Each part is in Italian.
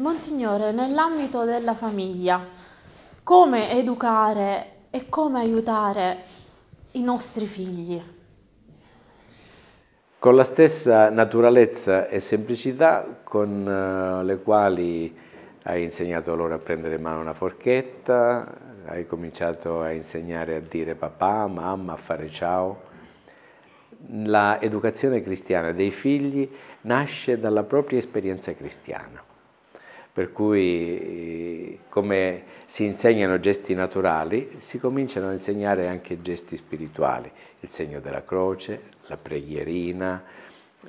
Monsignore, nell'ambito della famiglia, come educare e come aiutare i nostri figli? Con la stessa naturalezza e semplicità con eh, le quali hai insegnato loro a prendere in mano una forchetta, hai cominciato a insegnare a dire papà, mamma, a fare ciao. L'educazione cristiana dei figli nasce dalla propria esperienza cristiana per cui come si insegnano gesti naturali, si cominciano a insegnare anche gesti spirituali, il segno della croce, la preghierina,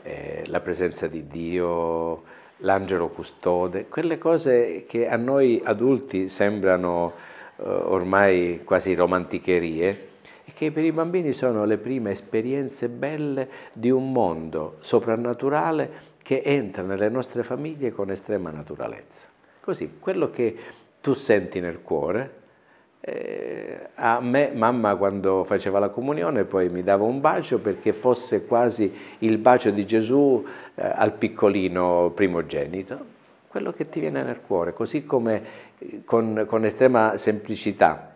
eh, la presenza di Dio, l'angelo custode, quelle cose che a noi adulti sembrano eh, ormai quasi romanticherie e che per i bambini sono le prime esperienze belle di un mondo soprannaturale che entra nelle nostre famiglie con estrema naturalezza. Così, quello che tu senti nel cuore, eh, a me mamma quando faceva la comunione poi mi dava un bacio perché fosse quasi il bacio di Gesù eh, al piccolino primogenito, quello che ti viene nel cuore, così come eh, con, con estrema semplicità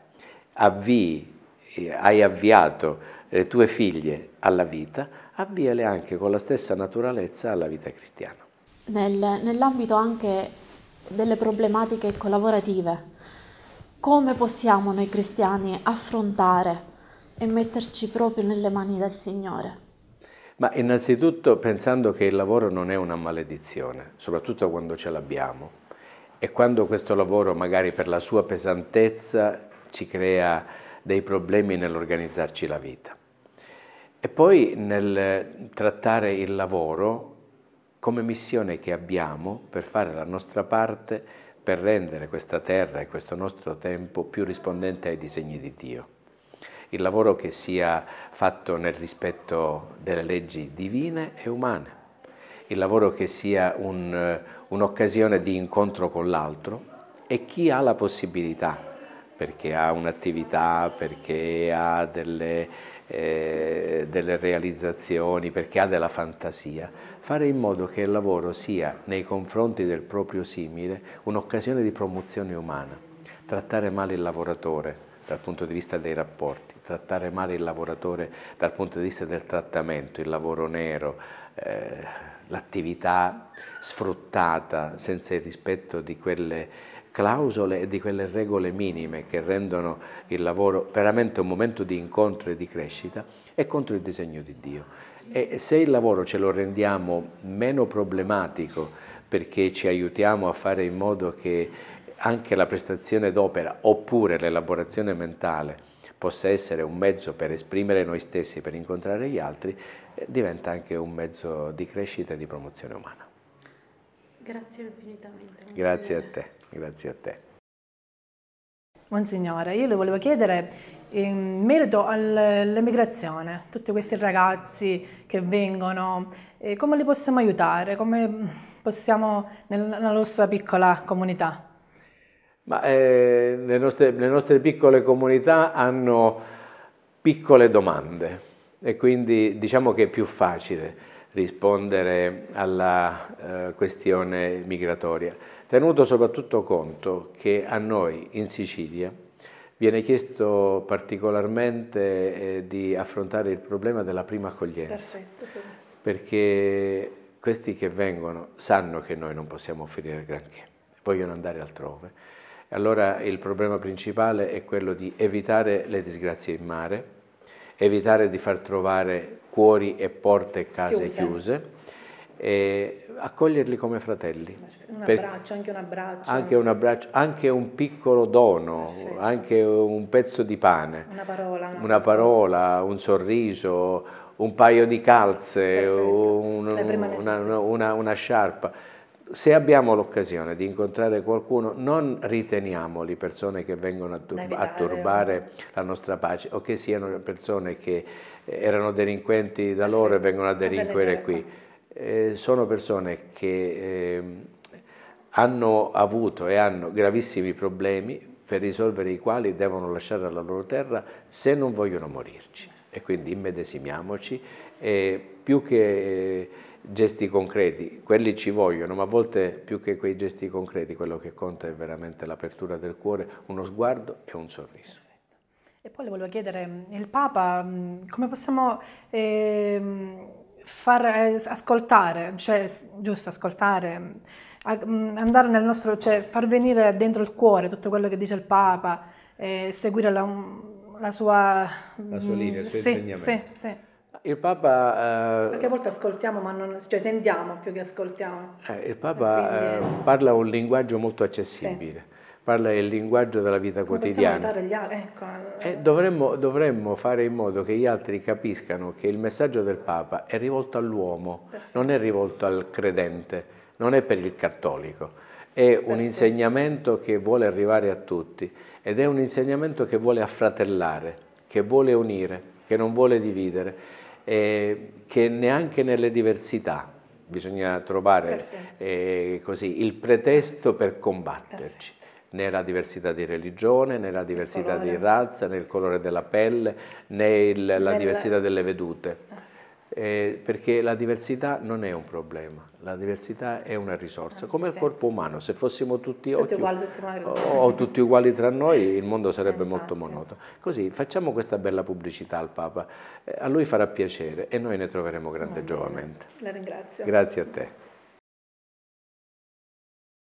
avvii, eh, hai avviato le tue figlie alla vita, avviale anche con la stessa naturalezza alla vita cristiana. Nel, nell'ambito anche delle problematiche collaborative, come possiamo noi cristiani affrontare e metterci proprio nelle mani del Signore? Ma innanzitutto pensando che il lavoro non è una maledizione, soprattutto quando ce l'abbiamo e quando questo lavoro magari per la sua pesantezza ci crea dei problemi nell'organizzarci la vita. E poi nel trattare il lavoro come missione che abbiamo per fare la nostra parte per rendere questa terra e questo nostro tempo più rispondente ai disegni di Dio. Il lavoro che sia fatto nel rispetto delle leggi divine e umane, il lavoro che sia un, un'occasione di incontro con l'altro e chi ha la possibilità perché ha un'attività, perché ha delle, eh, delle, realizzazioni, perché ha della fantasia. Fare in modo che il lavoro sia, nei confronti del proprio simile, un'occasione di promozione umana. Trattare male il lavoratore dal punto di vista dei rapporti, trattare male il lavoratore dal punto di vista del trattamento, il lavoro nero, eh, l'attività sfruttata senza il rispetto di quelle clausole e di quelle regole minime che rendono il lavoro veramente un momento di incontro e di crescita è contro il disegno di Dio. E se il lavoro ce lo rendiamo meno problematico perché ci aiutiamo a fare in modo che anche la prestazione d'opera oppure l'elaborazione mentale possa essere un mezzo per esprimere noi stessi, per incontrare gli altri, eh, diventa anche un mezzo di crescita e di promozione umana. Grazie infinitamente. Grazie a te, grazie a te. Monsignore, io le volevo chiedere in merito all'emigrazione, tutti questi ragazzi che vengono, eh, come li possiamo aiutare, come possiamo nella nostra piccola comunità? Ma, eh, le, nostre, le, nostre, piccole comunità hanno piccole domande e quindi diciamo che è più facile rispondere alla eh, questione migratoria, tenuto soprattutto conto che a noi in Sicilia viene chiesto particolarmente eh, di affrontare il problema della prima accoglienza, Perfetto, sì. perché questi che vengono sanno che noi non possiamo offrire granché, vogliono andare altrove. Allora il problema principale è quello di evitare le disgrazie in mare, evitare di far trovare cuori e porte e case chiuse, chiuse e accoglierli come fratelli. Un abbraccio, anche un abbraccio. Anche un abbraccio, anche un piccolo dono, Perfetto. anche un pezzo di pane. Una parola. Una, una parola, un sorriso, un paio di calze, un, cioè, una, una, una sciarpa se abbiamo l'occasione di incontrare qualcuno, non riteniamoli persone che vengono a, tur a, turbare la nostra pace o che siano persone che eh, erano delinquenti da loro e vengono a delinquere certo. qui. Eh, sono persone che eh, hanno avuto e hanno gravissimi problemi per risolvere i quali devono lasciare la loro terra se non vogliono morirci e quindi immedesimiamoci e più che eh, gesti concreti, quelli ci vogliono, ma a volte più che quei gesti concreti quello che conta è veramente l'apertura del cuore, uno sguardo e un sorriso. E poi le volevo chiedere, il Papa mm, come possiamo ehm, eh, far ascoltare, cioè giusto ascoltare, mm, mm, andare nel nostro, cioè far venire dentro il cuore tutto quello che dice il Papa, eh, seguire la, la sua, la sua linea, il mm, suo sì, insegnamento. Sì, sì. Il Papa... Eh, Perché a volte ascoltiamo, ma non, cioè sentiamo più che ascoltiamo. Eh, il Papa quindi, eh, eh parla un linguaggio molto accessibile, sì. parla il linguaggio della vita Come quotidiana. Gli, ecco. E eh, dovremmo, dovremmo, fare in modo che gli altri capiscano che il messaggio del Papa è rivolto all'uomo, Perfetto. non è rivolto al credente, non è per il cattolico, è Perfetto. un insegnamento che vuole arrivare a tutti ed è un insegnamento che vuole affratellare, che vuole unire, che non vuole dividere, eh, che neanche nelle diversità bisogna trovare eh, così, il pretesto per combatterci. Perfetto nella diversità di religione, nella diversità di razza, nel colore della pelle, nella... la diversità delle vedute. Ah eh, perché la diversità non è un problema, la diversità è una risorsa, ah, come sì, il corpo umano, se fossimo tutti, tutti, occhi, uguali, tutti, o, o tutti uguali tra noi il mondo sarebbe eh, molto monotono. Così facciamo questa bella pubblicità al Papa, eh, a lui farà piacere e noi ne troveremo grande oh, giovamento. La ringrazio. Grazie a te.